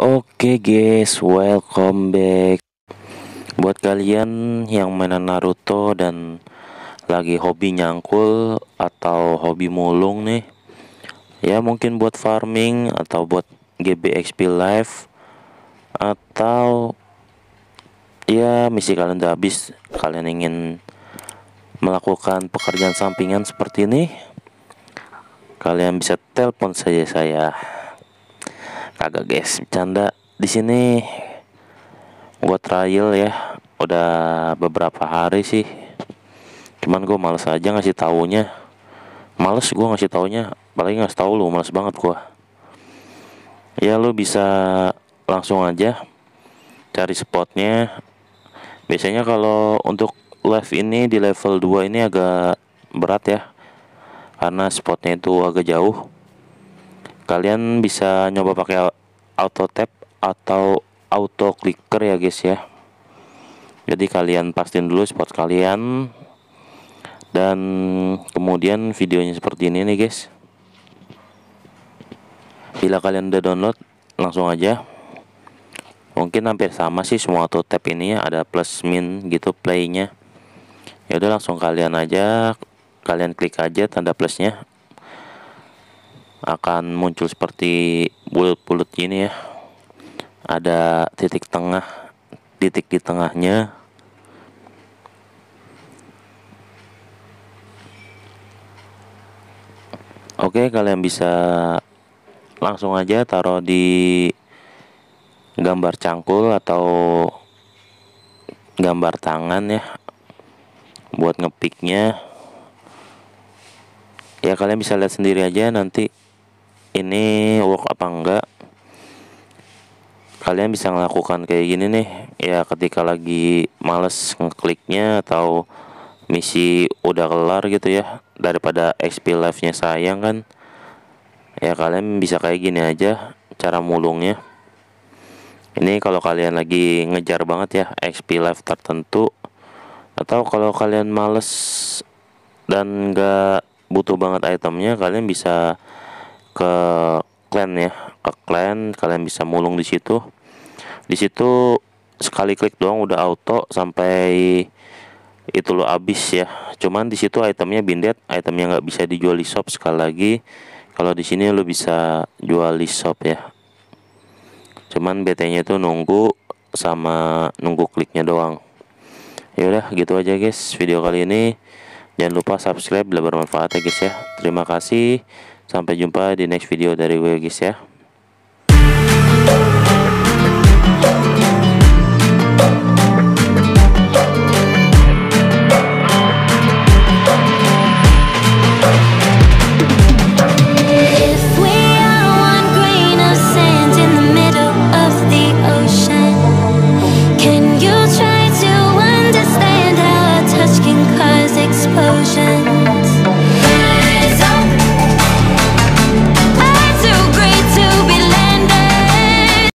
Oke okay guys, welcome back Buat kalian yang mainan Naruto dan lagi hobi nyangkul atau hobi mulung nih Ya mungkin buat farming atau buat GBXP live Atau ya misi kalian udah habis Kalian ingin melakukan pekerjaan sampingan seperti ini Kalian bisa telepon saja saya kagak guys bercanda di sini gua trial ya udah beberapa hari sih cuman gue males aja ngasih taunya males gue ngasih taunya paling ngasih tau lu males banget gua ya lu bisa langsung aja cari spotnya biasanya kalau untuk live ini di level 2 ini agak berat ya karena spotnya itu agak jauh kalian bisa nyoba pakai auto tap atau auto clicker ya guys ya jadi kalian pastiin dulu spot kalian dan kemudian videonya seperti ini nih guys bila kalian udah download langsung aja mungkin hampir sama sih semua auto tap ini ya, ada plus min gitu playnya ya udah langsung kalian aja kalian klik aja tanda plusnya akan muncul seperti bulut-bulut ini ya ada titik tengah titik di tengahnya oke kalian bisa langsung aja taruh di gambar cangkul atau gambar tangan ya buat ngepicknya. ya kalian bisa lihat sendiri aja nanti ini work apa enggak kalian bisa melakukan kayak gini nih ya ketika lagi males ngekliknya atau misi udah kelar gitu ya daripada XP life nya sayang kan ya kalian bisa kayak gini aja cara mulungnya ini kalau kalian lagi ngejar banget ya XP life tertentu atau kalau kalian males dan nggak butuh banget itemnya kalian bisa ke clan ya ke clan kalian bisa mulung di situ di situ sekali klik doang udah auto sampai itu lo abis ya cuman di situ itemnya bindet itemnya nggak bisa dijual di shop sekali lagi kalau di sini lo bisa jual di shop ya cuman BT-nya itu nunggu sama nunggu kliknya doang ya udah gitu aja guys video kali ini jangan lupa subscribe bila bermanfaat ya guys ya terima kasih Sampai jumpa di next video dari gue guys ya.